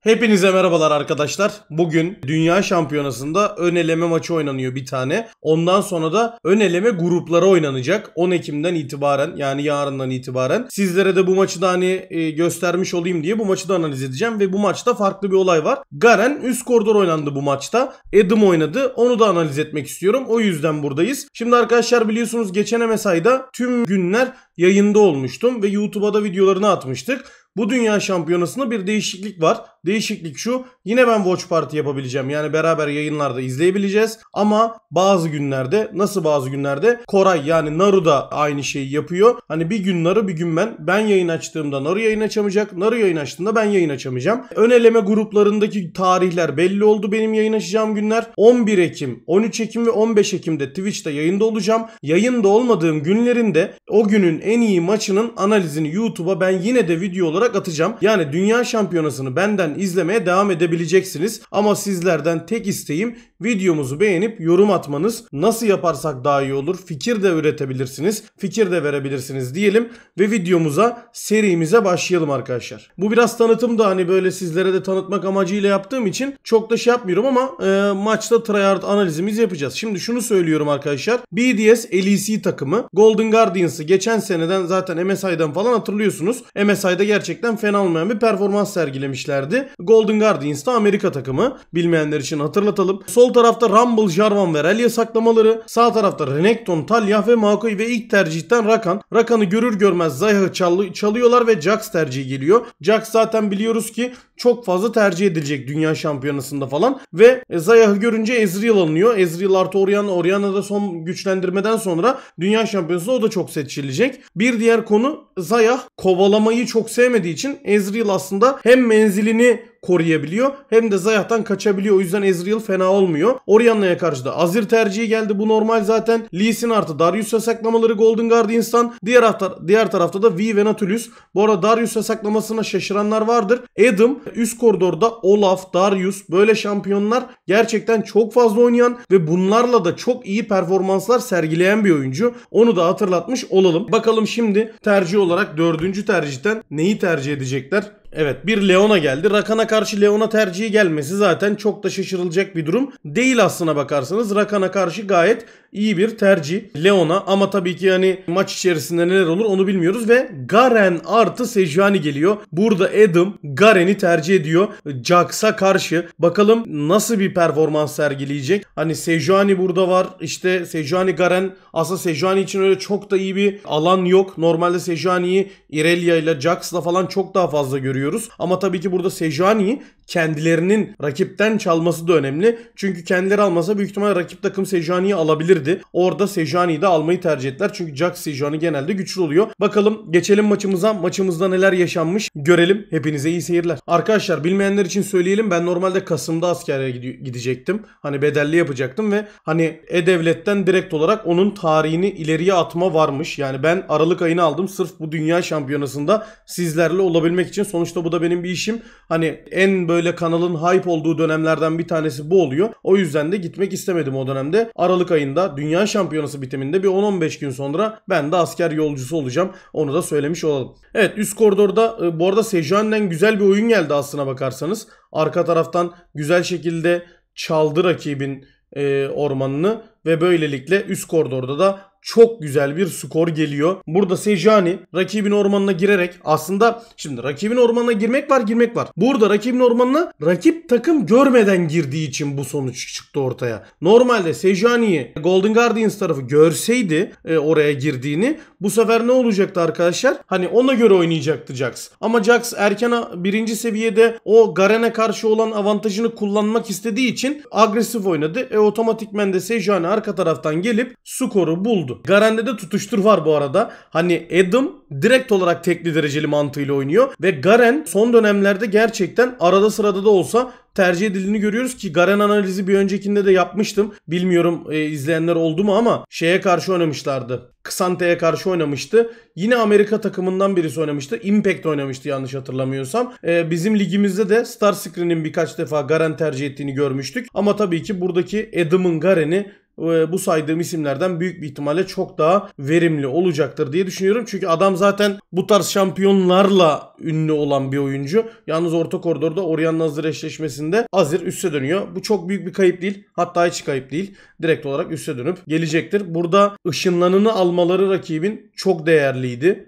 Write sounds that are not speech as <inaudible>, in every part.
Hepinize merhabalar arkadaşlar. Bugün Dünya Şampiyonası'nda ön eleme maçı oynanıyor bir tane. Ondan sonra da ön eleme grupları oynanacak. 10 Ekim'den itibaren yani yarından itibaren. Sizlere de bu maçı da hani e, göstermiş olayım diye bu maçı da analiz edeceğim. Ve bu maçta farklı bir olay var. Garen üst koridor oynandı bu maçta. Edim oynadı. Onu da analiz etmek istiyorum. O yüzden buradayız. Şimdi arkadaşlar biliyorsunuz geçen MSI'da tüm günler yayında olmuştum. Ve YouTube'a da videolarını atmıştık. Bu dünya şampiyonasında bir değişiklik var. Değişiklik şu. Yine ben watch party yapabileceğim. Yani beraber yayınlarda izleyebileceğiz. Ama bazı günlerde nasıl bazı günlerde Koray yani Naru da aynı şeyi yapıyor. Hani bir gün Naru bir gün ben. Ben yayın açtığımda Naru yayın açamayacak. Naru yayın açtığında ben yayın açamayacağım. Ön eleme gruplarındaki tarihler belli oldu benim yayın açacağım günler. 11 Ekim, 13 Ekim ve 15 Ekim'de Twitch'te yayında olacağım. Yayında olmadığım günlerinde o günün en iyi maçının analizini YouTube'a ben yine de video olarak olarak atacağım. Yani dünya şampiyonasını benden izlemeye devam edebileceksiniz. Ama sizlerden tek isteğim videomuzu beğenip yorum atmanız. Nasıl yaparsak daha iyi olur. Fikir de üretebilirsiniz. Fikir de verebilirsiniz diyelim. Ve videomuza serimize başlayalım arkadaşlar. Bu biraz tanıtım da hani böyle sizlere de tanıtmak amacıyla yaptığım için çok da şey yapmıyorum ama e, maçta tryhard analizimiz yapacağız. Şimdi şunu söylüyorum arkadaşlar. BDS LEC takımı Golden Guardians'ı geçen seneden zaten MSI'dan falan hatırlıyorsunuz. MSI'da gerçekten gerçekten fena olmayan bir performans sergilemişlerdi. Golden Guardians'ta Amerika takımı. Bilmeyenler için hatırlatalım. Sol tarafta Rumble, Jarvan ve Relia saklamaları. Sağ tarafta Renekton, Talyah ve Maokai ve ilk tercihten Rakan. Rakan'ı görür görmez Zayah'ı çalıyorlar ve Jax tercihi geliyor. Jax zaten biliyoruz ki çok fazla tercih edilecek dünya şampiyonasında falan. Ve Zayah'ı görünce Ezreal alınıyor. Ezreal artı Oriana. Oriana da son güçlendirmeden sonra dünya şampiyonasında o da çok seçilecek. Bir diğer konu Zayah kovalamayı çok sevmediği için Ezreal aslında hem menzilini koruyabiliyor hem de Zayah'tan kaçabiliyor. O yüzden Ezreal fena olmuyor. Orianna'ya karşı da Azir tercihi geldi. Bu normal zaten. Lee Sin artı Darius yasaklamaları Golden Guard insan. Diğer, hafta, diğer tarafta da V ve Nautilus. Bu arada Darius yasaklamasına şaşıranlar vardır. Adam üst koridorda Olaf, Darius böyle şampiyonlar gerçekten çok fazla oynayan ve bunlarla da çok iyi performanslar sergileyen bir oyuncu. Onu da hatırlatmış olalım. Bakalım şimdi tercih olarak dördüncü tercihten neyi tercih edecekler? Evet bir Leon'a geldi. Rakan'a karşı Leon'a tercihi gelmesi zaten çok da şaşırılacak bir durum değil aslına bakarsanız. Rakan'a karşı gayet iyi bir tercih Leon'a ama tabii ki hani maç içerisinde neler olur onu bilmiyoruz ve Garen artı Sejuani geliyor. Burada Adam Garen'i tercih ediyor Jax'a karşı. Bakalım nasıl bir performans sergileyecek. Hani Sejuani burada var işte Sejuani Garen aslında Sejuani için öyle çok da iyi bir alan yok. Normalde Sejuani'yi Irelia ile Jax'la falan çok daha fazla görüyor görüyoruz. Ama tabii ki burada Sejani'yi kendilerinin rakipten çalması da önemli. Çünkü kendileri almasa büyük ihtimal rakip takım Sejani'yi alabilirdi. Orada Sejani'yi de almayı tercih ettiler. Çünkü Jack Sejani genelde güçlü oluyor. Bakalım geçelim maçımıza. Maçımızda neler yaşanmış görelim. Hepinize iyi seyirler. Arkadaşlar bilmeyenler için söyleyelim. Ben normalde Kasım'da askere gidecektim. Hani bedelli yapacaktım ve hani E-Devlet'ten direkt olarak onun tarihini ileriye atma varmış. Yani ben Aralık ayını aldım. Sırf bu dünya şampiyonasında sizlerle olabilmek için sonuç sonuçta bu da benim bir işim. Hani en böyle kanalın hype olduğu dönemlerden bir tanesi bu oluyor. O yüzden de gitmek istemedim o dönemde. Aralık ayında dünya şampiyonası bitiminde bir 10-15 gün sonra ben de asker yolcusu olacağım. Onu da söylemiş olalım. Evet üst koridorda e, bu arada Sejuani'den güzel bir oyun geldi aslına bakarsanız. Arka taraftan güzel şekilde çaldı rakibin e, ormanını ve böylelikle üst koridorda da çok güzel bir skor geliyor. Burada Sejani rakibin ormanına girerek aslında şimdi rakibin ormanına girmek var girmek var. Burada rakibin ormanına rakip takım görmeden girdiği için bu sonuç çıktı ortaya. Normalde Sejani'yi Golden Guardians tarafı görseydi e, oraya girdiğini bu sefer ne olacaktı arkadaşlar? Hani ona göre oynayacaktı Jax. Ama Jax erken birinci seviyede o Garen'e karşı olan avantajını kullanmak istediği için agresif oynadı. E otomatikmen de Sejuani arka taraftan gelip skoru buldu. Garen'de de tutuştur var bu arada. Hani Adam direkt olarak tekli dereceli mantığıyla oynuyor ve Garen son dönemlerde gerçekten arada sırada da olsa tercih edildiğini görüyoruz ki Garen analizi bir öncekinde de yapmıştım. Bilmiyorum e, izleyenler oldu mu ama şeye karşı oynamışlardı. Ksante'ye karşı oynamıştı. Yine Amerika takımından birisi oynamıştı. Impact oynamıştı yanlış hatırlamıyorsam. Ee, bizim ligimizde de Star Screen'in birkaç defa Garen tercih ettiğini görmüştük. Ama tabii ki buradaki Adam'ın Garen'i bu saydığım isimlerden büyük bir ihtimalle çok daha verimli olacaktır diye düşünüyorum. Çünkü adam zaten bu tarz şampiyonlarla ünlü olan bir oyuncu. Yalnız orta koridorda Orion Nazır eşleşmesinde Azir üste dönüyor. Bu çok büyük bir kayıp değil. Hatta hiç kayıp değil. Direkt olarak üste dönüp gelecektir. Burada ışınlanını almaları rakibin çok değerliydi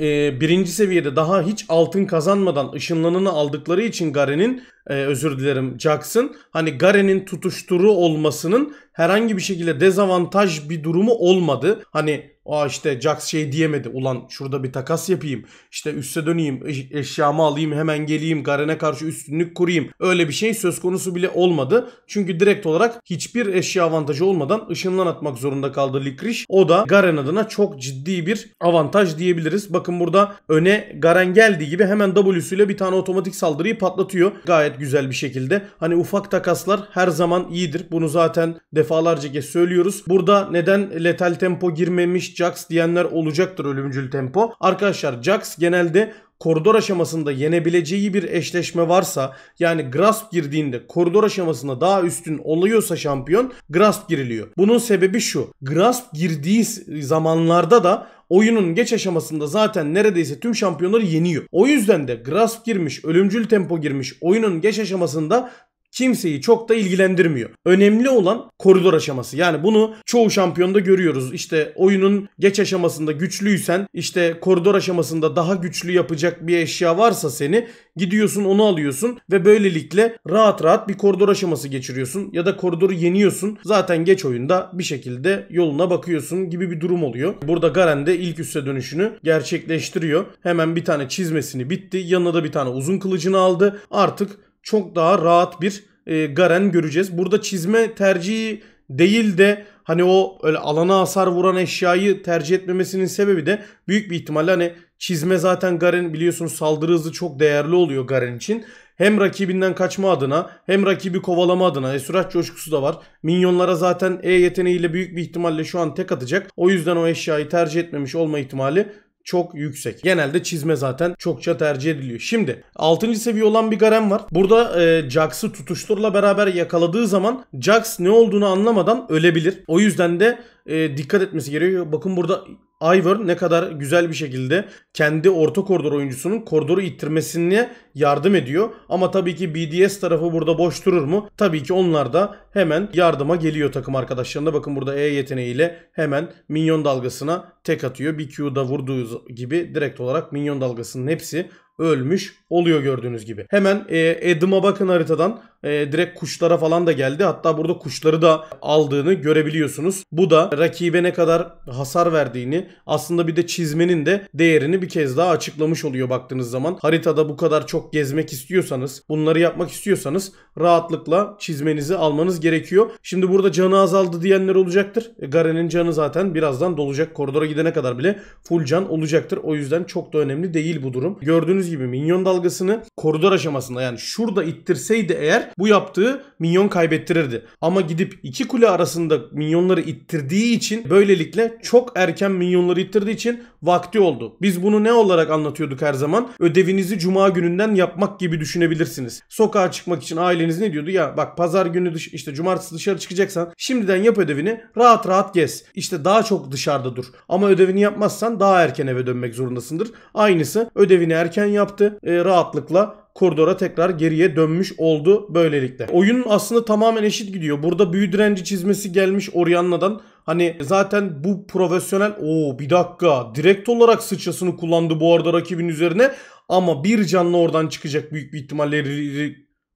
e, birinci seviyede daha hiç altın kazanmadan ışınlanını aldıkları için Garen'in e, özür dilerim Jackson hani Garen'in tutuşturu olmasının herhangi bir şekilde dezavantaj bir durumu olmadı. Hani o işte Jax şey diyemedi ulan şurada bir takas yapayım işte üste döneyim eşyamı alayım hemen geleyim Garen'e karşı üstünlük kurayım öyle bir şey söz konusu bile olmadı. Çünkü direkt olarak hiçbir eşya avantajı olmadan ışınlan atmak zorunda kaldı Likriş. O da Garen adına çok ciddi bir avantaj diyebiliriz. Bakın burada öne Garen geldiği gibi hemen W'suyla bir tane otomatik saldırıyı patlatıyor. Gayet gayet güzel bir şekilde. Hani ufak takaslar her zaman iyidir. Bunu zaten defalarca kez söylüyoruz. Burada neden letal tempo girmemiş Jax diyenler olacaktır ölümcül tempo. Arkadaşlar Jax genelde koridor aşamasında yenebileceği bir eşleşme varsa yani grasp girdiğinde koridor aşamasında daha üstün oluyorsa şampiyon grasp giriliyor. Bunun sebebi şu. Grasp girdiği zamanlarda da oyunun geç aşamasında zaten neredeyse tüm şampiyonları yeniyor. O yüzden de Grasp girmiş, ölümcül tempo girmiş oyunun geç aşamasında kimseyi çok da ilgilendirmiyor. Önemli olan koridor aşaması. Yani bunu çoğu şampiyonda görüyoruz. İşte oyunun geç aşamasında güçlüysen işte koridor aşamasında daha güçlü yapacak bir eşya varsa seni gidiyorsun onu alıyorsun ve böylelikle rahat rahat bir koridor aşaması geçiriyorsun ya da koridoru yeniyorsun. Zaten geç oyunda bir şekilde yoluna bakıyorsun gibi bir durum oluyor. Burada Garen de ilk üste dönüşünü gerçekleştiriyor. Hemen bir tane çizmesini bitti. Yanına da bir tane uzun kılıcını aldı. Artık çok daha rahat bir e, Garen göreceğiz. Burada çizme tercihi değil de hani o öyle alana hasar vuran eşyayı tercih etmemesinin sebebi de büyük bir ihtimalle hani çizme zaten Garen biliyorsunuz saldırı hızı çok değerli oluyor Garen için. Hem rakibinden kaçma adına hem rakibi kovalama adına Esuraç coşkusu da var. Minyonlara zaten E yeteneğiyle büyük bir ihtimalle şu an tek atacak. O yüzden o eşyayı tercih etmemiş olma ihtimali çok yüksek. Genelde çizme zaten çokça tercih ediliyor. Şimdi 6. seviye olan bir Garen var. Burada e, Jax'ı tutuşturla beraber yakaladığı zaman Jax ne olduğunu anlamadan ölebilir. O yüzden de e, dikkat etmesi gerekiyor. Bakın burada Ivor ne kadar güzel bir şekilde kendi orta koridor oyuncusunun koridoru ittirmesine yardım ediyor. Ama tabii ki BDS tarafı burada boş durur mu? Tabii ki onlar da hemen yardıma geliyor takım arkadaşlarında. Bakın burada E yeteneğiyle hemen minyon dalgasına tek atıyor. Bir Q'da vurduğu gibi direkt olarak minyon dalgasının hepsi ölmüş oluyor gördüğünüz gibi. Hemen e, Adam'a bakın haritadan e, direkt kuşlara falan da geldi. Hatta burada kuşları da aldığını görebiliyorsunuz. Bu da rakibe ne kadar hasar verdiğini aslında bir de çizmenin de değerini bir kez daha açıklamış oluyor baktığınız zaman. Haritada bu kadar çok gezmek istiyorsanız, bunları yapmak istiyorsanız rahatlıkla çizmenizi almanız gerekiyor. Şimdi burada canı azaldı diyenler olacaktır. E, Garen'in canı zaten birazdan dolacak. Koridora gidene kadar bile full can olacaktır. O yüzden çok da önemli değil bu durum. Gördüğünüz gibi minyon dalgasını koridor aşamasında yani şurada ittirseydi eğer bu yaptığı minyon kaybettirirdi. Ama gidip iki kule arasında minyonları ittirdiği için böylelikle çok erken minyonları ittirdiği için vakti oldu. Biz bunu ne olarak anlatıyorduk her zaman? Ödevinizi cuma gününden yapmak gibi düşünebilirsiniz. Sokağa çıkmak için aileniz ne diyordu? Ya bak pazar günü dış, işte cumartesi dışarı çıkacaksan şimdiden yap ödevini rahat rahat gez. İşte daha çok dışarıda dur. Ama ödevini yapmazsan daha erken eve dönmek zorundasındır. Aynısı ödevini erken yaptı. E, rahatlıkla koridora tekrar geriye dönmüş oldu böylelikle. Oyun aslında tamamen eşit gidiyor. Burada büyü direnci çizmesi gelmiş Orianna'dan. Hani zaten bu profesyonel o bir dakika direkt olarak sıçrasını kullandı bu arada rakibin üzerine ama bir canlı oradan çıkacak büyük bir ihtimalle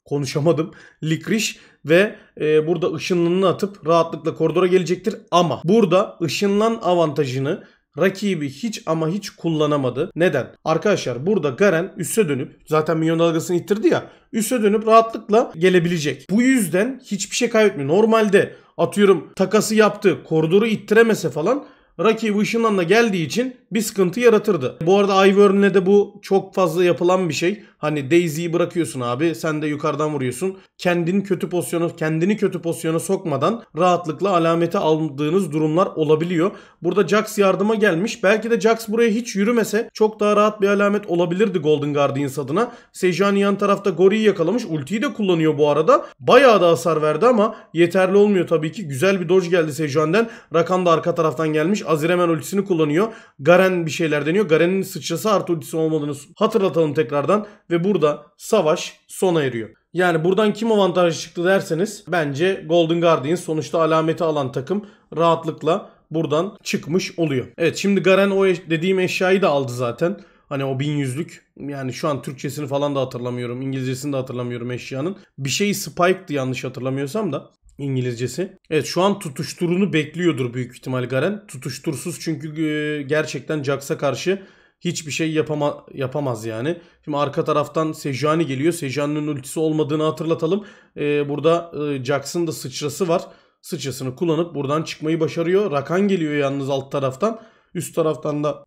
konuşamadım. <laughs> Likriş ve e, burada ışınlanını atıp rahatlıkla koridora gelecektir ama burada ışınlan avantajını rakibi hiç ama hiç kullanamadı. Neden? Arkadaşlar burada Garen üste dönüp zaten milyon dalgasını ittirdi ya üste dönüp rahatlıkla gelebilecek. Bu yüzden hiçbir şey kaybetmiyor. Normalde atıyorum takası yaptı koridoru ittiremese falan rakibi ışınlanla geldiği için bir sıkıntı yaratırdı. Bu arada Ivern'le de bu çok fazla yapılan bir şey. Hani Daisy'yi bırakıyorsun abi sen de yukarıdan vuruyorsun. Kendini kötü pozisyona, kendini kötü pozisyona sokmadan rahatlıkla alamete aldığınız durumlar olabiliyor. Burada Jax yardıma gelmiş. Belki de Jax buraya hiç yürümese çok daha rahat bir alamet olabilirdi Golden Guardians adına. Sejani yan tarafta Gori'yi yakalamış. Ultiyi de kullanıyor bu arada. Bayağı da hasar verdi ama yeterli olmuyor tabii ki. Güzel bir dodge geldi Sejani'den. Rakan da arka taraftan gelmiş. Aziremen ultisini kullanıyor. Garen bir şeyler deniyor. Garen'in sıçrası artı ultisi olmadığını hatırlatalım tekrardan. Ve burada savaş sona eriyor. Yani buradan kim avantajlı çıktı derseniz bence Golden Guardians sonuçta alameti alan takım rahatlıkla buradan çıkmış oluyor. Evet şimdi Garen o dediğim eşyayı da aldı zaten. Hani o bin yüzlük yani şu an Türkçesini falan da hatırlamıyorum. İngilizcesini de hatırlamıyorum eşyanın. Bir şey Spike'dı yanlış hatırlamıyorsam da. İngilizcesi. Evet şu an tutuşturunu bekliyordur büyük ihtimal Garen. Tutuştursuz çünkü e, gerçekten Jax'a karşı hiçbir şey yapama, yapamaz yani. Şimdi arka taraftan Sejani geliyor. Sejani'nin ultisi olmadığını hatırlatalım. Ee, burada e, Jax'ın da sıçrası var. Sıçrasını kullanıp buradan çıkmayı başarıyor. Rakan geliyor yalnız alt taraftan. Üst taraftan da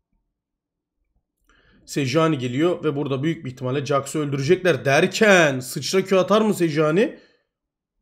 Sejani geliyor ve burada büyük bir ihtimalle Jax'ı öldürecekler derken sıçra Q atar mı Sejani?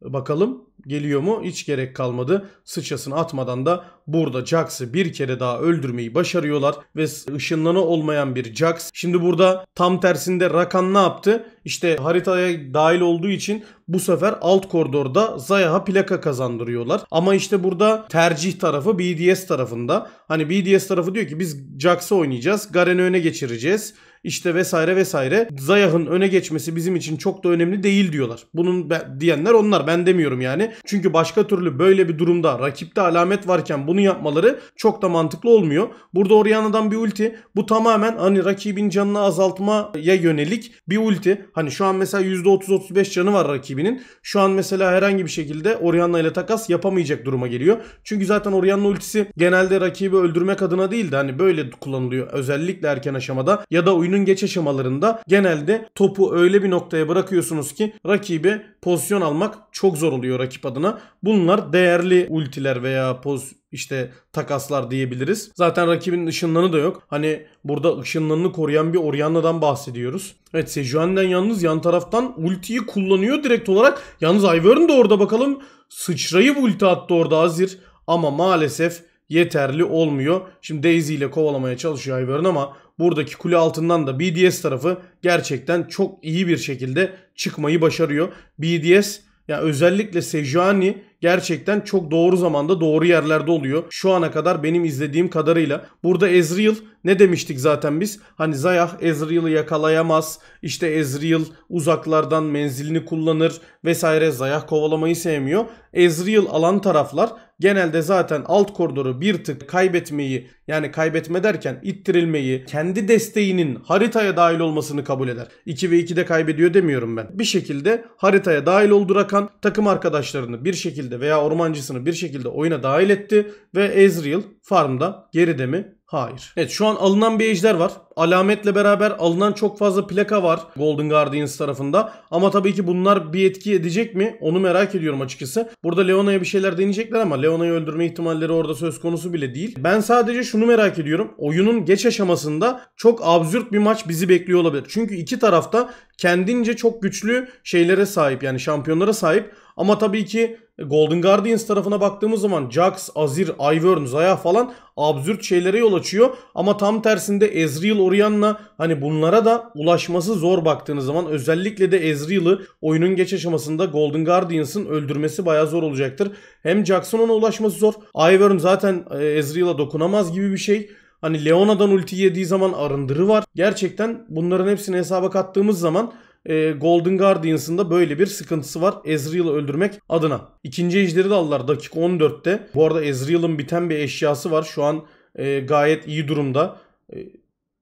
Bakalım geliyor mu? Hiç gerek kalmadı. Sıçasını atmadan da burada Jax'ı bir kere daha öldürmeyi başarıyorlar ve ışınlanı olmayan bir Jax. Şimdi burada tam tersinde Rakan ne yaptı? İşte haritaya dahil olduğu için bu sefer alt koridorda Zaya'a plaka kazandırıyorlar. Ama işte burada tercih tarafı BDS tarafında. Hani BDS tarafı diyor ki biz Jax'ı oynayacağız. Garen'i öne geçireceğiz işte vesaire vesaire. Zayah'ın öne geçmesi bizim için çok da önemli değil diyorlar. Bunun ben, diyenler onlar ben demiyorum yani. Çünkü başka türlü böyle bir durumda rakipte alamet varken bunu yapmaları çok da mantıklı olmuyor. Burada Oriana'dan bir ulti. Bu tamamen hani rakibin canını azaltmaya yönelik bir ulti. Hani şu an mesela %30-35 canı var rakibinin. Şu an mesela herhangi bir şekilde Oriana ile takas yapamayacak duruma geliyor. Çünkü zaten Oriana ultisi genelde rakibi öldürmek adına değil de hani böyle kullanılıyor. Özellikle erken aşamada ya da uy oyunun geç aşamalarında genelde topu öyle bir noktaya bırakıyorsunuz ki rakibe pozisyon almak çok zor oluyor rakip adına. Bunlar değerli ultiler veya poz işte takaslar diyebiliriz. Zaten rakibin ışınlanı da yok. Hani burada ışınlanını koruyan bir Orianna'dan bahsediyoruz. Evet sejuandan yalnız yan taraftan ultiyi kullanıyor direkt olarak. Yalnız Ivern de orada bakalım sıçrayıp ulti attı orada Azir. Ama maalesef yeterli olmuyor. Şimdi Daisy ile kovalamaya çalışıyor Ivern ama buradaki kule altından da BDS tarafı gerçekten çok iyi bir şekilde çıkmayı başarıyor. BDS ya yani özellikle Sejuani gerçekten çok doğru zamanda doğru yerlerde oluyor. Şu ana kadar benim izlediğim kadarıyla. Burada Ezreal ne demiştik zaten biz? Hani Zayah Ezreal'ı yakalayamaz. İşte Ezreal uzaklardan menzilini kullanır vesaire. Zayah kovalamayı sevmiyor. Ezreal alan taraflar genelde zaten alt koridoru bir tık kaybetmeyi yani kaybetme derken ittirilmeyi kendi desteğinin haritaya dahil olmasını kabul eder. 2 ve 2'de kaybediyor demiyorum ben. Bir şekilde haritaya dahil oldu Rakan takım arkadaşlarını bir şekilde veya ormancısını bir şekilde oyuna dahil etti ve Ezreal farmda geride mi Hayır. Evet şu an alınan bir ejder var. Alametle beraber alınan çok fazla plaka var Golden Guardians tarafında. Ama tabii ki bunlar bir etki edecek mi? Onu merak ediyorum açıkçası. Burada Leona'ya bir şeyler deneyecekler ama Leona'yı öldürme ihtimalleri orada söz konusu bile değil. Ben sadece şunu merak ediyorum. Oyunun geç aşamasında çok absürt bir maç bizi bekliyor olabilir. Çünkü iki tarafta kendince çok güçlü şeylere sahip yani şampiyonlara sahip ama tabii ki Golden Guardians tarafına baktığımız zaman Jax, Azir, Ivern, Zaya falan absürt şeylere yol açıyor. Ama tam tersinde Ezreal, Orianna hani bunlara da ulaşması zor baktığınız zaman özellikle de Ezreal'ı oyunun geç aşamasında Golden Guardians'ın öldürmesi baya zor olacaktır. Hem Jax'ın ona ulaşması zor. Ivern zaten e, Ezreal'a dokunamaz gibi bir şey. Hani Leona'dan ulti yediği zaman arındırı var. Gerçekten bunların hepsini hesaba kattığımız zaman ee, Golden Guardians'ın da böyle bir sıkıntısı var Ezreal'ı öldürmek adına. İkinci ejderi de aldılar dakika 14'te. Bu arada Ezreal'ın biten bir eşyası var. Şu an e, gayet iyi durumda. E,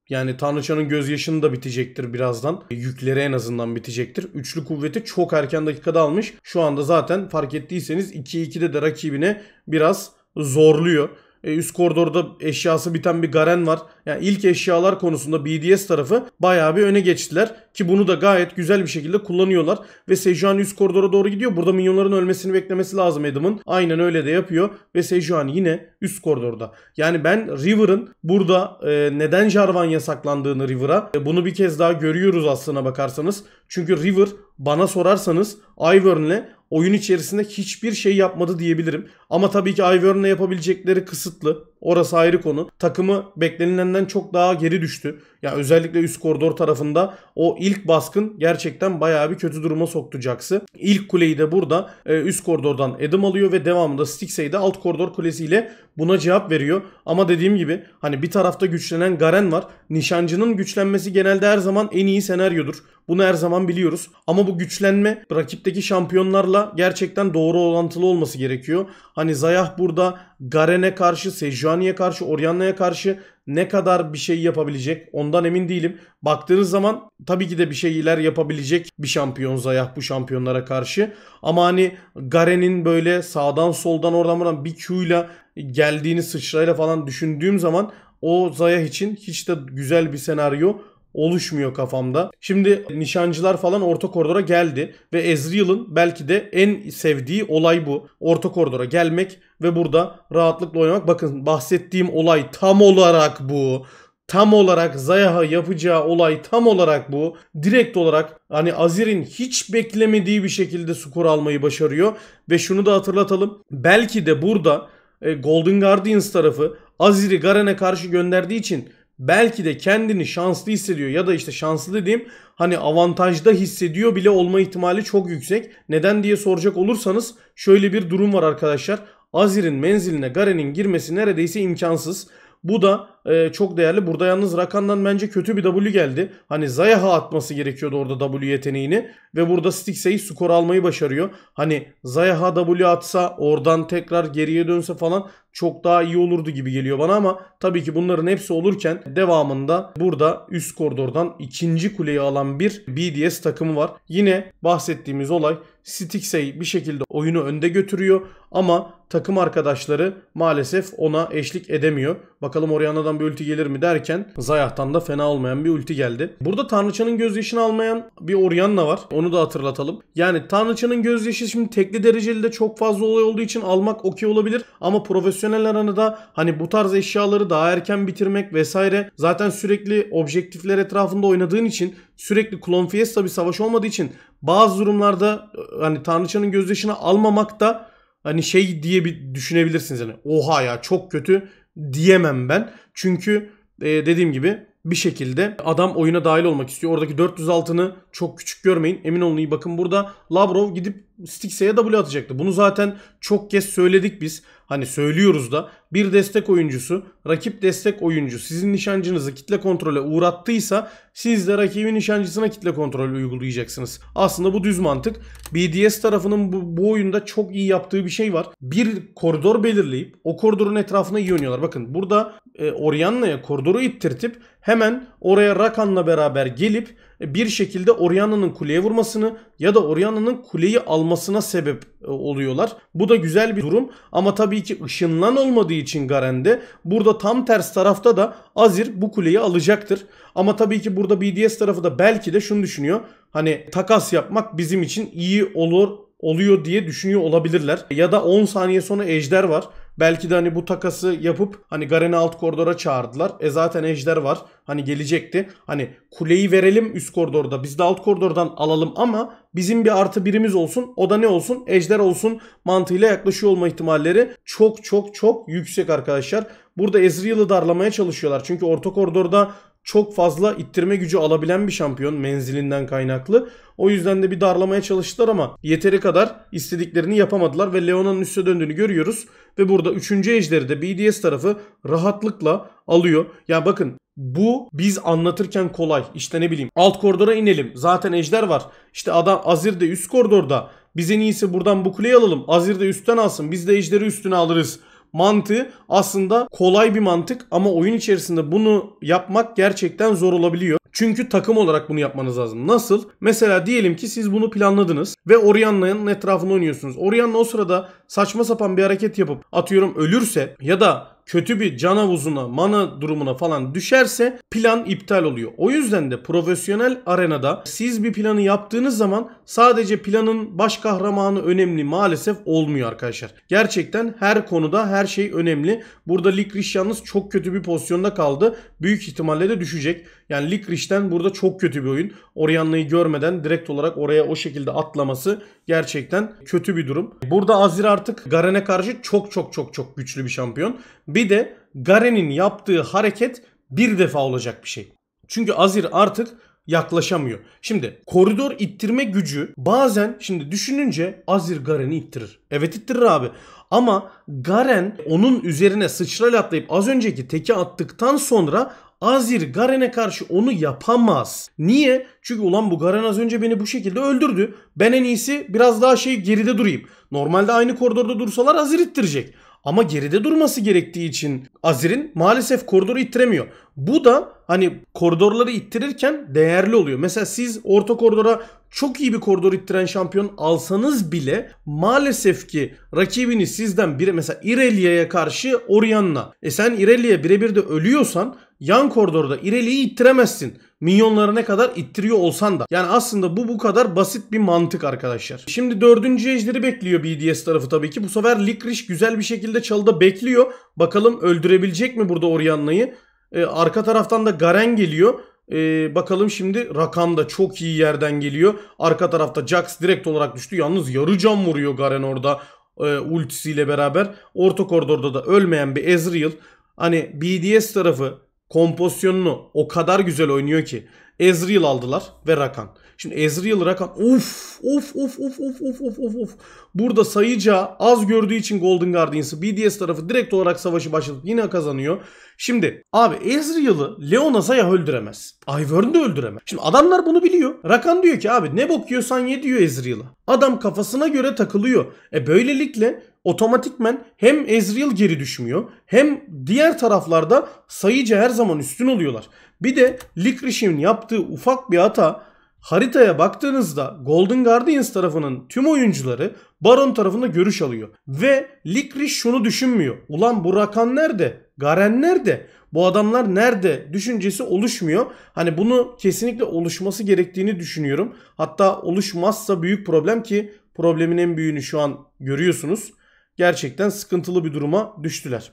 yani Tanrıçanın gözyaşını da bitecektir birazdan. E, yükleri en azından bitecektir. Üçlü kuvveti çok erken dakikada almış. Şu anda zaten fark ettiyseniz 2-2'de de rakibine biraz zorluyor. E, üst koridorda eşyası biten bir Garen var. Yani ilk eşyalar konusunda BDS tarafı bayağı bir öne geçtiler. Ki bunu da gayet güzel bir şekilde kullanıyorlar. Ve Sejuani üst koridora doğru gidiyor. Burada minyonların ölmesini beklemesi lazım Adam'ın. Aynen öyle de yapıyor. Ve Sejuani yine üst koridorda. Yani ben River'ın burada e, neden Jarvan yasaklandığını River'a e, bunu bir kez daha görüyoruz aslına bakarsanız. Çünkü River bana sorarsanız Ivern'le oyun içerisinde hiçbir şey yapmadı diyebilirim. Ama tabii ki Ivern'la yapabilecekleri kısıtlı. Orası ayrı konu. Takımı beklenilenden çok daha geri düştü. Ya özellikle üst koridor tarafında o ilk baskın gerçekten bayağı bir kötü duruma soktu Jax'ı. İlk kuleyi de burada e, üst koridordan Adam alıyor ve devamında Stixey de alt koridor kulesiyle buna cevap veriyor. Ama dediğim gibi hani bir tarafta güçlenen Garen var. Nişancının güçlenmesi genelde her zaman en iyi senaryodur. Bunu her zaman biliyoruz. Ama bu güçlenme rakipteki şampiyonlarla gerçekten doğru orantılı olması gerekiyor. Hani Zayah burada Garen'e karşı, Sejuani'ye karşı, Orianna'ya karşı ne kadar bir şey yapabilecek ondan emin değilim. Baktığınız zaman tabii ki de bir şeyler yapabilecek bir şampiyon Zayah bu şampiyonlara karşı. Ama hani Garen'in böyle sağdan soldan oradan buradan bir Q'yla geldiğini sıçrayla falan düşündüğüm zaman o Zayah için hiç de güzel bir senaryo oluşmuyor kafamda. Şimdi nişancılar falan orta koridora geldi ve Ezreal'ın belki de en sevdiği olay bu. Orta koridora gelmek ve burada rahatlıkla oynamak. Bakın bahsettiğim olay tam olarak bu. Tam olarak Zayaha yapacağı olay tam olarak bu. Direkt olarak hani Azir'in hiç beklemediği bir şekilde skor almayı başarıyor. Ve şunu da hatırlatalım. Belki de burada e, Golden Guardians tarafı Azir'i Garen'e karşı gönderdiği için belki de kendini şanslı hissediyor ya da işte şanslı dediğim hani avantajda hissediyor bile olma ihtimali çok yüksek. Neden diye soracak olursanız şöyle bir durum var arkadaşlar. Azir'in menziline Garen'in girmesi neredeyse imkansız. Bu da e, çok değerli. Burada yalnız Rakan'dan bence kötü bir W geldi. Hani Zayaha atması gerekiyordu orada W yeteneğini. Ve burada Stixey skor almayı başarıyor. Hani Zayaha W atsa oradan tekrar geriye dönse falan çok daha iyi olurdu gibi geliyor bana ama tabii ki bunların hepsi olurken devamında burada üst koridordan ikinci kuleyi alan bir BDS takımı var. Yine bahsettiğimiz olay Stixey bir şekilde oyunu önde götürüyor ama takım arkadaşları maalesef ona eşlik edemiyor. Bakalım Oriana'dan bir ulti gelir mi derken Zayah'tan da fena olmayan bir ulti geldi. Burada Tanrıçanın gözyaşını almayan bir Orianna var. Onu da hatırlatalım. Yani Tanrıçanın gözyaşı şimdi tekli dereceli de çok fazla olay olduğu için almak okey olabilir. Ama profesyonel aranada hani bu tarz eşyaları daha erken bitirmek vesaire zaten sürekli objektifler etrafında oynadığın için sürekli Klon Fiesta bir savaş olmadığı için bazı durumlarda e, hani Tanrıçanın gözyaşını almamak da hani şey diye bir düşünebilirsiniz hani oha ya çok kötü diyemem ben. Çünkü e, dediğim gibi bir şekilde adam oyuna dahil olmak istiyor. Oradaki 400 altını çok küçük görmeyin. Emin olun iyi bakın burada Lavrov gidip Stixe'ye W atacaktı. Bunu zaten çok kez söyledik biz. Hani söylüyoruz da bir destek oyuncusu, rakip destek oyuncu sizin nişancınızı kitle kontrole uğrattıysa siz de rakibin nişancısına kitle kontrolü uygulayacaksınız. Aslında bu düz mantık. BDS tarafının bu, bu oyunda çok iyi yaptığı bir şey var. Bir koridor belirleyip o koridorun etrafına iyi oynuyorlar. Bakın burada e, Orianna'ya koridoru ittirtip hemen oraya Rakan'la beraber gelip e, bir şekilde Orianna'nın kuleye vurmasını ya da Orianna'nın kuleyi almasına sebep e, oluyorlar. Bu da güzel bir durum ama tabii ki ışınlan olmadığı için Garen'de burada tam ters tarafta da Azir bu kuleyi alacaktır. Ama tabii ki burada BDS tarafı da belki de şunu düşünüyor. Hani takas yapmak bizim için iyi olur oluyor diye düşünüyor olabilirler. Ya da 10 saniye sonra Ejder var. Belki de hani bu takası yapıp hani Garen'i alt koridora çağırdılar. E zaten Ejder var. Hani gelecekti. Hani kuleyi verelim üst koridorda. Biz de alt koridordan alalım ama bizim bir artı birimiz olsun. O da ne olsun? Ejder olsun mantığıyla yaklaşıyor olma ihtimalleri çok çok çok yüksek arkadaşlar. Burada Ezreal'ı darlamaya çalışıyorlar. Çünkü orta koridorda çok fazla ittirme gücü alabilen bir şampiyon menzilinden kaynaklı. O yüzden de bir darlamaya çalıştılar ama yeteri kadar istediklerini yapamadılar ve Leona'nın üste döndüğünü görüyoruz. Ve burada 3. ejderi de BDS tarafı rahatlıkla alıyor. Ya bakın bu biz anlatırken kolay. işte ne bileyim alt koridora inelim. Zaten ejder var. İşte adam Azir de üst koridorda. Biz en iyisi buradan bu kuleyi alalım. Azir de üstten alsın. Biz de ejderi üstüne alırız mantığı aslında kolay bir mantık ama oyun içerisinde bunu yapmak gerçekten zor olabiliyor. Çünkü takım olarak bunu yapmanız lazım. Nasıl? Mesela diyelim ki siz bunu planladınız ve Orianna'nın etrafında oynuyorsunuz. Orianna o sırada saçma sapan bir hareket yapıp atıyorum ölürse ya da kötü bir can havuzuna, mana durumuna falan düşerse plan iptal oluyor. O yüzden de profesyonel arenada siz bir planı yaptığınız zaman sadece planın baş kahramanı önemli maalesef olmuyor arkadaşlar. Gerçekten her konuda her şey önemli. Burada Likriş yalnız çok kötü bir pozisyonda kaldı. Büyük ihtimalle de düşecek. Yani Likriş'ten burada çok kötü bir oyun. Oryanlı'yı görmeden direkt olarak oraya o şekilde atlaması gerçekten kötü bir durum. Burada Azir artık Garen'e karşı çok çok çok çok güçlü bir şampiyon. Bir de Garen'in yaptığı hareket bir defa olacak bir şey. Çünkü Azir artık yaklaşamıyor. Şimdi koridor ittirme gücü bazen şimdi düşününce Azir Garen'i ittirir. Evet ittirir abi. Ama Garen onun üzerine sıçral atlayıp az önceki teki attıktan sonra Azir Garen'e karşı onu yapamaz. Niye? Çünkü ulan bu Garen az önce beni bu şekilde öldürdü. Ben en iyisi biraz daha şey geride durayım. Normalde aynı koridorda dursalar Azir ittirecek. Ama geride durması gerektiği için Azir'in maalesef koridoru ittiremiyor. Bu da hani koridorları ittirirken değerli oluyor. Mesela siz orta koridora çok iyi bir koridor ittiren şampiyon alsanız bile maalesef ki rakibini sizden biri mesela Irelia'ya karşı Orianna. E sen İrelia'ya birebir de ölüyorsan yan koridorda ireliği ittiremezsin. Minyonları ne kadar ittiriyor olsan da. Yani aslında bu bu kadar basit bir mantık arkadaşlar. Şimdi dördüncü ejderi bekliyor BDS tarafı tabii ki. Bu sefer Likriş güzel bir şekilde çalıda bekliyor. Bakalım öldürebilecek mi burada Orianna'yı? Ee, arka taraftan da Garen geliyor. Ee, bakalım şimdi rakam da çok iyi yerden geliyor. Arka tarafta Jax direkt olarak düştü. Yalnız yarı cam vuruyor Garen orada e, ultisiyle beraber. Orta koridorda da ölmeyen bir Ezreal. Hani BDS tarafı kompozisyonunu o kadar güzel oynuyor ki. Ezreal aldılar ve Rakan. Şimdi Ezreal Rakan of of of of of of of of of. Burada sayıca az gördüğü için Golden Guardians'ı BDS tarafı direkt olarak savaşı başlatıp yine kazanıyor. Şimdi abi Ezreal'ı Leona Zaya öldüremez. Ivern de öldüremez. Şimdi adamlar bunu biliyor. Rakan diyor ki abi ne bok yiyorsan ye diyor Ezreal'a. Adam kafasına göre takılıyor. E böylelikle otomatikmen hem Ezreal geri düşmüyor hem diğer taraflarda sayıca her zaman üstün oluyorlar. Bir de Likrish'in yaptığı ufak bir hata haritaya baktığınızda Golden Guardians tarafının tüm oyuncuları Baron tarafında görüş alıyor. Ve Likrish şunu düşünmüyor. Ulan bu Rakan nerede? Garen nerede? Bu adamlar nerede? Düşüncesi oluşmuyor. Hani bunu kesinlikle oluşması gerektiğini düşünüyorum. Hatta oluşmazsa büyük problem ki problemin en büyüğünü şu an görüyorsunuz. Gerçekten sıkıntılı bir duruma düştüler.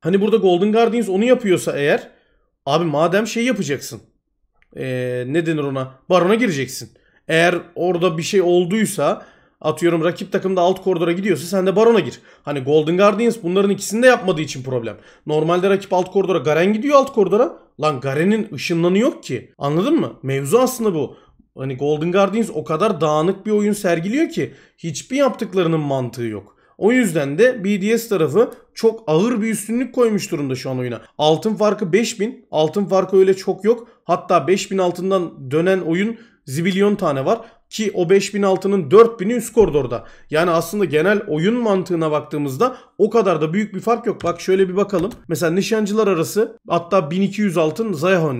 Hani burada Golden Guardians onu yapıyorsa eğer Abi madem şey yapacaksın. Ee, ne denir ona? Barona gireceksin. Eğer orada bir şey olduysa atıyorum rakip takımda alt koridora gidiyorsa sen de barona gir. Hani Golden Guardians bunların ikisini de yapmadığı için problem. Normalde rakip alt koridora Garen gidiyor alt koridora. Lan Garen'in ışınlanı yok ki. Anladın mı? Mevzu aslında bu. Hani Golden Guardians o kadar dağınık bir oyun sergiliyor ki hiçbir yaptıklarının mantığı yok. O yüzden de BDS tarafı çok ağır bir üstünlük koymuş durumda şu an oyuna. Altın farkı 5000. Altın farkı öyle çok yok. Hatta 5000 altından dönen oyun zibilyon tane var. Ki o 5000 altının 4000'i üst koridorda. Yani aslında genel oyun mantığına baktığımızda o kadar da büyük bir fark yok. Bak şöyle bir bakalım. Mesela nişancılar arası hatta 1200 altın Zaya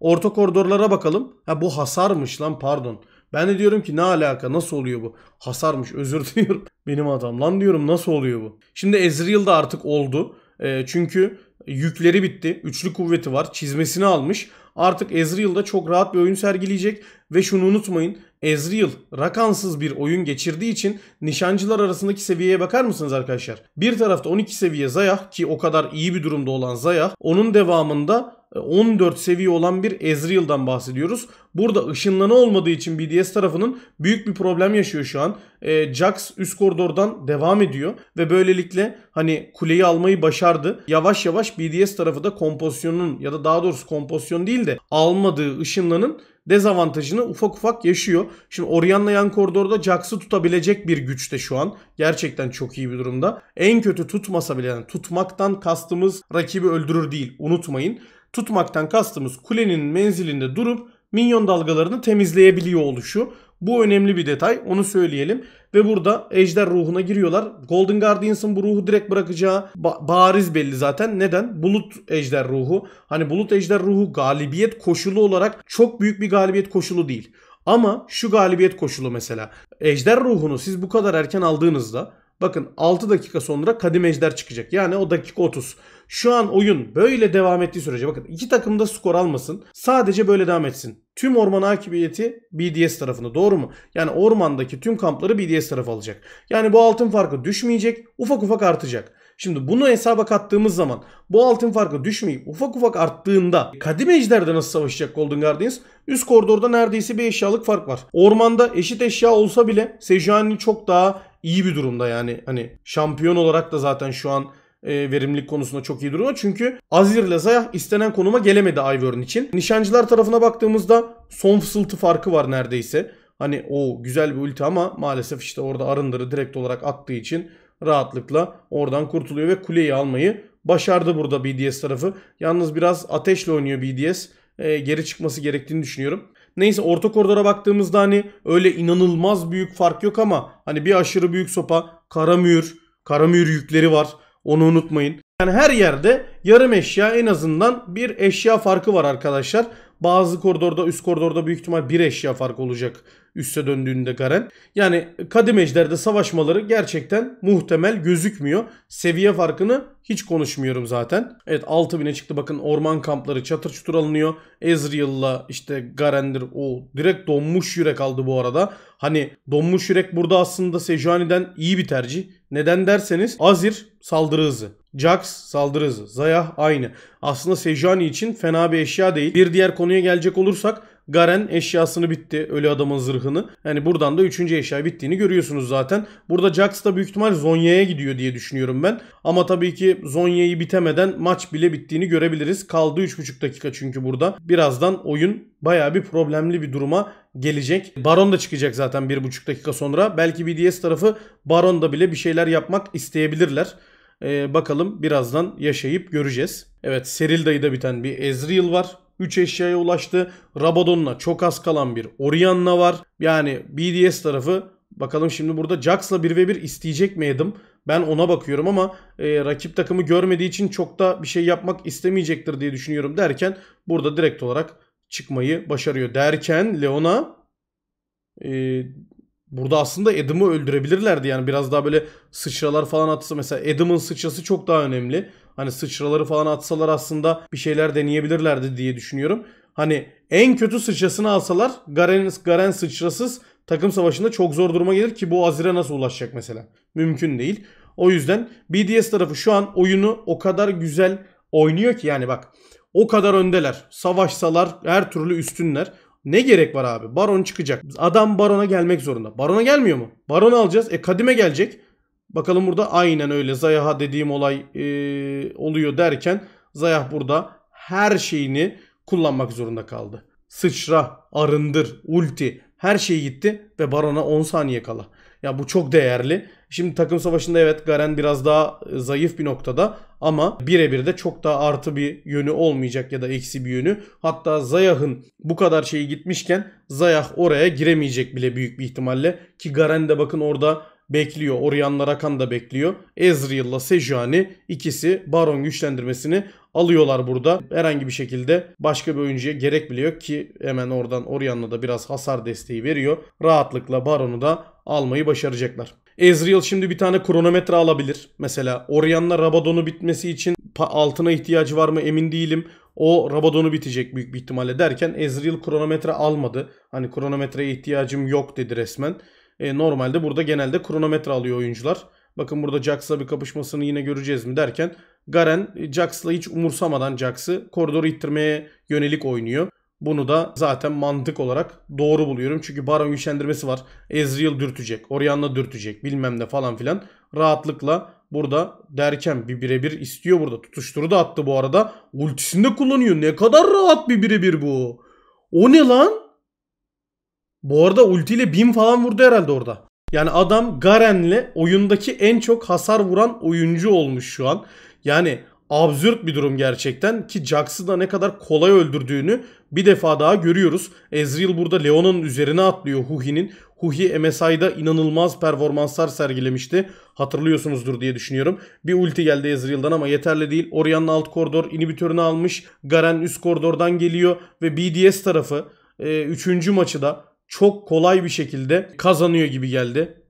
Orta koridorlara bakalım. Ha bu hasarmış lan pardon. Ben de diyorum ki ne alaka nasıl oluyor bu? Hasarmış özür <laughs> diliyorum. Benim adam lan diyorum nasıl oluyor bu? Şimdi Ezreal da artık oldu. E, çünkü yükleri bitti. Üçlü kuvveti var. Çizmesini almış. Artık Ezreal da çok rahat bir oyun sergileyecek. Ve şunu unutmayın. Ezreal rakansız bir oyun geçirdiği için nişancılar arasındaki seviyeye bakar mısınız arkadaşlar? Bir tarafta 12 seviye Zayah ki o kadar iyi bir durumda olan Zayah. Onun devamında 14 e, seviye olan bir Ezreal'dan bahsediyoruz. Burada ışınlanı olmadığı için BDS tarafının büyük bir problem yaşıyor şu an. E, Jax üst koridordan devam ediyor ve böylelikle hani kuleyi almayı başardı. Yavaş yavaş BDS tarafı da kompozisyonun ya da daha doğrusu kompozisyon değil de almadığı ışınlanın dezavantajını ufak ufak yaşıyor. Şimdi Orianna yan koridorda Jax'ı tutabilecek bir güçte şu an. Gerçekten çok iyi bir durumda. En kötü tutmasa bile yani tutmaktan kastımız rakibi öldürür değil. Unutmayın. Tutmaktan kastımız kulenin menzilinde durup minyon dalgalarını temizleyebiliyor oluşu. Bu önemli bir detay onu söyleyelim. Ve burada ejder ruhuna giriyorlar. Golden Guardians'ın bu ruhu direkt bırakacağı ba- bariz belli zaten. Neden? Bulut ejder ruhu. Hani bulut ejder ruhu galibiyet koşulu olarak çok büyük bir galibiyet koşulu değil. Ama şu galibiyet koşulu mesela. Ejder ruhunu siz bu kadar erken aldığınızda Bakın 6 dakika sonra Kadim Ejder çıkacak. Yani o dakika 30. Şu an oyun böyle devam ettiği sürece bakın iki takım da skor almasın. Sadece böyle devam etsin. Tüm orman hakimiyeti BDS tarafında doğru mu? Yani ormandaki tüm kampları BDS tarafı alacak. Yani bu altın farkı düşmeyecek ufak ufak artacak. Şimdi bunu hesaba kattığımız zaman bu altın farkı düşmeyip ufak ufak arttığında kadim ejderde nasıl savaşacak Golden Guardians? Üst koridorda neredeyse bir eşyalık fark var. Ormanda eşit eşya olsa bile Sejuani çok daha iyi bir durumda yani. Hani şampiyon olarak da zaten şu an e, verimlilik konusunda çok iyi durumda. Çünkü Azir ile Zayah istenen konuma gelemedi Ivern için. Nişancılar tarafına baktığımızda son fısıltı farkı var neredeyse. Hani o güzel bir ulti ama maalesef işte orada Arındır'ı direkt olarak attığı için rahatlıkla oradan kurtuluyor ve kuleyi almayı başardı burada BDS tarafı. Yalnız biraz ateşle oynuyor BDS. E, geri çıkması gerektiğini düşünüyorum. Neyse orta koridora baktığımızda hani öyle inanılmaz büyük fark yok ama hani bir aşırı büyük sopa, karamür, karamür yükleri var. Onu unutmayın. Yani her yerde yarım eşya en azından bir eşya farkı var arkadaşlar. Bazı koridorda üst koridorda büyük ihtimal bir eşya fark olacak üste döndüğünde Garen. Yani kadim ejderde savaşmaları gerçekten muhtemel gözükmüyor. Seviye farkını hiç konuşmuyorum zaten. Evet 6000'e çıktı bakın orman kampları çatır çutur alınıyor. Ezreal'la işte Garen'dir o direkt donmuş yürek aldı bu arada. Hani donmuş yürek burada aslında Sejuani'den iyi bir tercih. Neden derseniz Azir saldırı hızı. Jax saldırı hızı. Zayah aynı. Aslında Sejuani için fena bir eşya değil. Bir diğer konuya gelecek olursak Garen eşyasını bitti. Ölü adamın zırhını. Yani buradan da üçüncü eşya bittiğini görüyorsunuz zaten. Burada Jax da büyük ihtimal Zonya'ya gidiyor diye düşünüyorum ben. Ama tabii ki Zonya'yı bitemeden maç bile bittiğini görebiliriz. Kaldı 3,5 dakika çünkü burada. Birazdan oyun baya bir problemli bir duruma gelecek. Baron da çıkacak zaten 1,5 dakika sonra. Belki BDS tarafı Baron da bile bir şeyler yapmak isteyebilirler. Ee, bakalım birazdan yaşayıp göreceğiz. Evet Serilda'yı da biten bir Ezreal var. 3 eşyaya ulaştı. Rabadon'la çok az kalan bir Orion'la var. Yani BDS tarafı bakalım şimdi burada Jax'la 1 ve 1 isteyecek mi Adam? Ben ona bakıyorum ama e, rakip takımı görmediği için çok da bir şey yapmak istemeyecektir diye düşünüyorum derken burada direkt olarak çıkmayı başarıyor. Derken Leona e, burada aslında Adam'ı öldürebilirlerdi. Yani biraz daha böyle sıçralar falan atsa mesela Adam'ın sıçrası çok daha önemli. Hani sıçraları falan atsalar aslında bir şeyler deneyebilirlerdi diye düşünüyorum. Hani en kötü sıçrasını alsalar Garen, Garen sıçrasız takım savaşında çok zor duruma gelir ki bu Azir'e nasıl ulaşacak mesela? Mümkün değil. O yüzden BDS tarafı şu an oyunu o kadar güzel oynuyor ki yani bak o kadar öndeler. Savaşsalar her türlü üstünler. Ne gerek var abi? Baron çıkacak. Adam Baron'a gelmek zorunda. Baron'a gelmiyor mu? Baron alacağız. E Kadim'e gelecek. Bakalım burada aynen öyle Zayah'a dediğim olay e, oluyor derken Zayah burada her şeyini kullanmak zorunda kaldı. Sıçra, arındır, ulti her şey gitti ve Baron'a 10 saniye kala. Ya bu çok değerli. Şimdi takım savaşında evet Garen biraz daha e, zayıf bir noktada ama birebir de çok daha artı bir yönü olmayacak ya da eksi bir yönü. Hatta Zayah'ın bu kadar şeyi gitmişken Zayah oraya giremeyecek bile büyük bir ihtimalle. Ki Garen de bakın orada bekliyor. Orianna Rakan da bekliyor. Ezreal'la Sejani ikisi Baron güçlendirmesini alıyorlar burada. Herhangi bir şekilde başka bir oyuncuya gerek bile yok ki hemen oradan Orianna da biraz hasar desteği veriyor. Rahatlıkla Baron'u da almayı başaracaklar. Ezreal şimdi bir tane kronometre alabilir. Mesela Orianna Rabadon'u bitmesi için altına ihtiyacı var mı emin değilim. O Rabadon'u bitecek büyük bir ihtimalle derken Ezreal kronometre almadı. Hani kronometreye ihtiyacım yok dedi resmen. E, normalde burada genelde kronometre alıyor oyuncular. Bakın burada Jax'la bir kapışmasını yine göreceğiz mi derken Garen e, Jax'la hiç umursamadan Jax'ı koridoru ittirmeye yönelik oynuyor. Bunu da zaten mantık olarak doğru buluyorum. Çünkü Baron güçlendirmesi var. Ezreal dürtecek. Orianna dürtecek. Bilmem ne falan filan. Rahatlıkla burada derken bir birebir istiyor burada. Tutuşturu da attı bu arada. Ultisini de kullanıyor. Ne kadar rahat bir birebir bu. O ne lan? Bu arada ultiyle 1000 falan vurdu herhalde orada. Yani adam Garen'le oyundaki en çok hasar vuran oyuncu olmuş şu an. Yani absürt bir durum gerçekten ki Jax'ı da ne kadar kolay öldürdüğünü bir defa daha görüyoruz. Ezreal burada Leon'un üzerine atlıyor Huhi'nin. Huhi MSI'da inanılmaz performanslar sergilemişti. Hatırlıyorsunuzdur diye düşünüyorum. Bir ulti geldi Ezreal'dan ama yeterli değil. Orion'un alt koridor inhibitörünü almış. Garen üst koridordan geliyor ve BDS tarafı 3. E, maçı da çok kolay bir şekilde kazanıyor gibi geldi.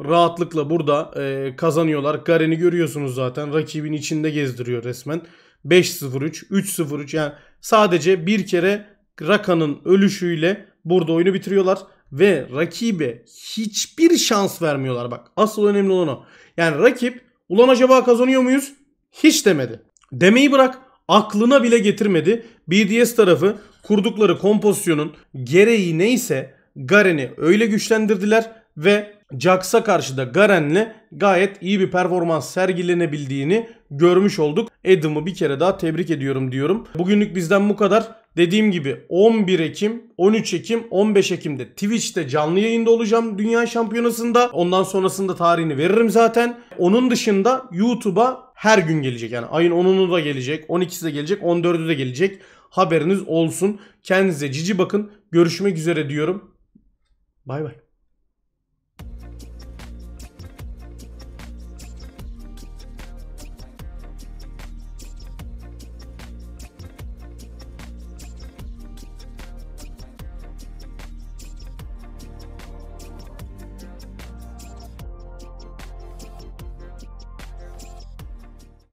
Rahatlıkla burada e, kazanıyorlar. Garen'i görüyorsunuz zaten. Rakibin içinde gezdiriyor resmen. 5-0-3, 3-0-3 yani sadece bir kere Raka'nın ölüşüyle burada oyunu bitiriyorlar ve rakibe hiçbir şans vermiyorlar. Bak asıl önemli olan o. Yani rakip ulan acaba kazanıyor muyuz? Hiç demedi. Demeyi bırak aklına bile getirmedi. BDS tarafı kurdukları kompozisyonun gereği neyse Garen'i öyle güçlendirdiler ve Jax'a karşı da Garen'le gayet iyi bir performans sergilenebildiğini görmüş olduk. Adam'ı bir kere daha tebrik ediyorum diyorum. Bugünlük bizden bu kadar dediğim gibi 11 Ekim, 13 Ekim, 15 Ekim'de Twitch'te canlı yayında olacağım Dünya Şampiyonası'nda. Ondan sonrasında tarihini veririm zaten. Onun dışında YouTube'a her gün gelecek. Yani ayın 10'unu da gelecek, 12'si de gelecek, 14'ü de gelecek. Haberiniz olsun. Kendinize cici bakın. Görüşmek üzere diyorum. Bay bay.